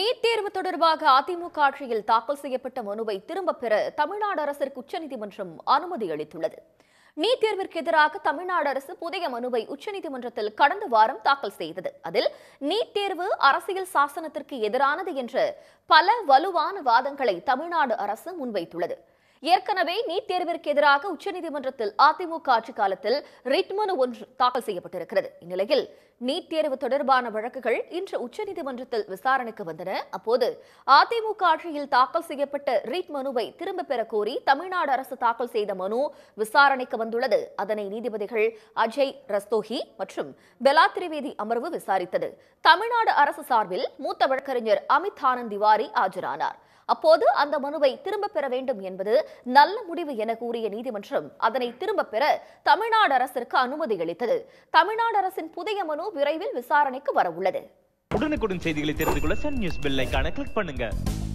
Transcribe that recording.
NEET தேர்வு தொடர்பாக அதிமுக ஆட்சியில் தாக்கல் செய்யப்பட்ட மனுவை திரும்பப் பெற தமிழ்நாடு அரசிற்கு உச்சநீதிமன்றம் அனுமதி அளித்துள்ளது நீட் தேர்விற்கு எதிராக தமிழ்நாடு அரசு புதிய மனுவை உச்சநீதிமன்றத்தில் கடந்த வாரம் தாக்கல் செய்தது அதில் நீட் தேர்வு அரசியல் சாசனத்திற்கு எதிரானது என்ற பல வலுவான வாதங்களை தமிழ்நாடு அரசு முன்வைத்துள்ளது ஏற்கனவே நீட் தேர்விற்கு எதிராக உச்சநீதிமன்றத்தில் அதிமுக ஆட்சி காலத்தில் ரிட் மனு ஒன்று தாக்கல் செய்யப்பட்டிருக்கிறது இந்நிலையில் நீட் தேர்வு தொடர்பான வழக்குகள் இன்று உச்சநீதிமன்றத்தில் விசாரணைக்கு வந்தன அப்போது அதிமுக ஆட்சியில் தாக்கல் செய்யப்பட்ட ரிட் மனுவை திரும்பப் பெற கோரி தமிழ்நாடு அரசு தாக்கல் செய்த மனு விசாரணைக்கு வந்துள்ளது அதனை நீதிபதிகள் அஜய் ரஸ்தோகி மற்றும் பெலா திரிவேதி அமர்வு விசாரித்தது தமிழ்நாடு அரசு சார்பில் மூத்த வழக்கறிஞர் அமித் ஆனந்த் திவாரி ஆஜரானார் அப்போது அந்த மனுவை திரும்பப் பெற வேண்டும் என்பது நல்ல முடிவு என கூறிய நீதிமன்றம் அதனை திரும்பப் பெற தமிழ்நாடு அரசிற்கு அனுமதி அளித்தது தமிழ்நாடு அரசின் புதிய மனு விரைவில் விசாரணைக்கு வரவுள்ளது உடனுக்குடன் செய்திகளை தெரிந்து கொள்ள சன் நியூஸ் பெல் கிளிக் பண்ணுங்க